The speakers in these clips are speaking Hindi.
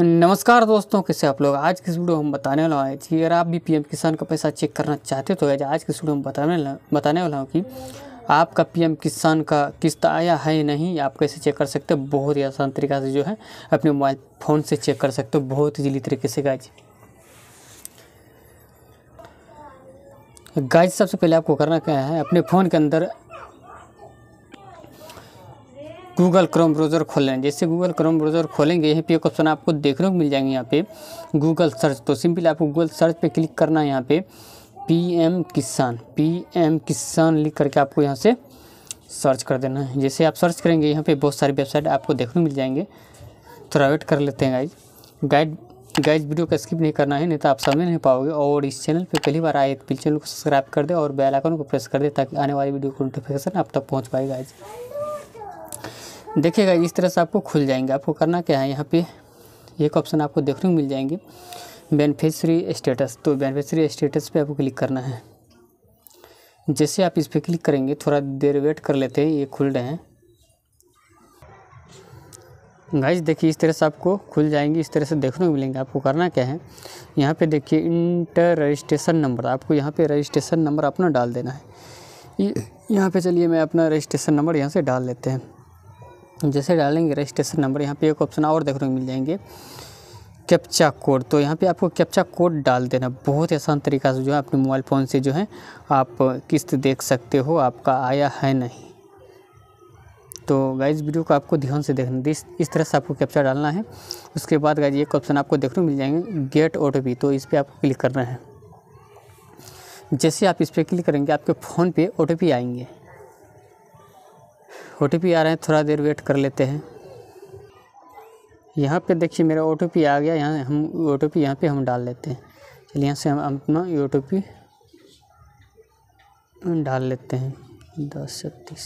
नमस्कार दोस्तों कैसे आप लोग आज की वीडियो हम बताने वाला हूँ कि अगर आप भी पीएम किसान का पैसा चेक करना चाहते तो आज की वीडियो हम बताने बताने वाला हूँ कि आपका पीएम किसान का किस्त आया है नहीं आप कैसे चेक कर सकते हो बहुत ही आसान तरीका से जो है अपने मोबाइल फ़ोन से चेक कर सकते हो बहुत ही जिली तरीके से गाय गाइज सबसे पहले आपको करना क्या है अपने फ़ोन के अंदर गूगल क्रोम ब्राउज़र लें जैसे गूगल क्रोम ब्राउज़र खोलेंगे यहाँ पे एक ऑप्शन आपको देखने को मिल जाएंगे यहाँ पे गूगल सर्च तो सिंपली आपको गूगल सर्च पे क्लिक करना है यहाँ पे पीएम किसान पीएम किसान लिख करके आपको यहाँ से सर्च कर देना है जैसे आप सर्च करेंगे यहाँ पे बहुत सारी वेबसाइट आपको देखने को मिल जाएंगे थोड़ा वेट कर लेते हैं गाइज गाइड गाइज वीडियो का स्किप नहीं करना है नहीं तो आप समझ नहीं पाओगे और इस चैनल पे पहली बार आए तो चैनल को सब्सक्राइब कर दे और बेल आइकन को प्रेस कर दे ताकि आने वाली वीडियो को नोटिफिकेशन आप तक पहुंच पाए गाइज देखिएगा इस तरह से आपको खुल जाएंगे आपको करना क्या है यहाँ पे एक ऑप्शन आपको देखने को मिल जाएंगे बेनिफिशरी स्टेटस तो बेनिफिशरी स्टेटस पे आपको क्लिक करना है जैसे आप इस पर क्लिक करेंगे थोड़ा देर वेट कर लेते हैं ये खुल रहे हैं गाइज देखिए इस तरह से आपको खुल जाएंगे इस तरह से देखने को मिलेंगे आपको करना क्या है यहाँ पे देखिए इंटर रजिस्ट्रेशन नंबर आपको यहाँ पे रजिस्ट्रेशन नंबर अपना डाल देना है यहाँ पे चलिए मैं अपना रजिस्ट्रेशन नंबर यहाँ से डाल लेते हैं जैसे डालेंगे रजिस्ट्रेशन नंबर यहाँ पे एक ऑप्शन और देखने को मिल जाएंगे कैप्चा कोड तो यहाँ पे आपको कैप्चा कोड डाल देना बहुत ही आसान तरीका से जो है अपने मोबाइल फ़ोन से जो है आप किस्त देख सकते हो आपका आया है नहीं तो गाइज वीडियो को आपको ध्यान से देखना इस इस तरह से आपको कैप्चा डालना है उसके बाद गाइज एक ऑप्शन आपको देखने को मिल जाएंगे गेट ओ तो इस पर आपको क्लिक करना है जैसे आप इस पर क्लिक करेंगे आपके फ़ोन पे ओ आएंगे ओ आ रहे हैं थोड़ा देर वेट कर लेते हैं यहाँ पे देखिए मेरा ओ आ गया यहाँ हम ओ टी पी यहाँ पर हम डाल लेते हैं चलिए यहाँ से हम अपना ओ टी डाल लेते हैं दस छत्तीस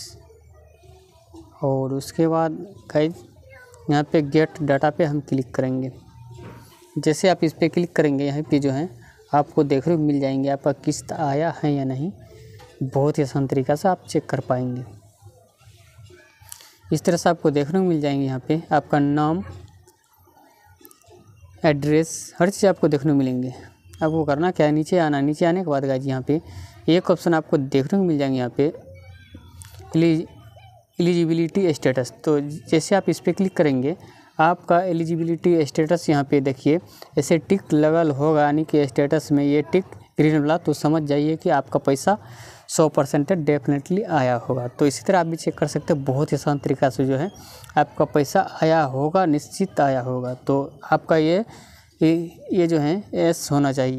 और उसके बाद कई यहाँ पे गेट डाटा पे हम क्लिक करेंगे जैसे आप इस पर क्लिक करेंगे यहाँ पे जो है आपको देख रहे मिल जाएंगे आपका किस्त आया है या नहीं बहुत ही आसान तरीका से आप चेक कर पाएंगे इस तरह से आपको देखने को मिल जाएंगे यहाँ पे आपका नाम एड्रेस हर चीज़ आपको देखने को मिलेंगे आपको करना क्या है नीचे आना नीचे आने के बाद गाइज यहाँ पे एक ऑप्शन आपको देखने को मिल जाएंगे यहाँ पे एलिजिबिलिटी स्टेटस तो जैसे आप इस पर क्लिक करेंगे आपका एलिजिबिलिटी स्टेटस यहाँ पे देखिए ऐसे टिक लगल होगा यानी कि स्टेटस में ये टिक ग्रीन वाला तो समझ जाइए कि आपका पैसा सौ परसेंट डेफिनेटली आया होगा तो इसी तरह आप भी चेक कर सकते हैं बहुत ही आसान तरीका से जो है आपका पैसा आया होगा निश्चित आया होगा तो आपका ये ये जो है एस होना चाहिए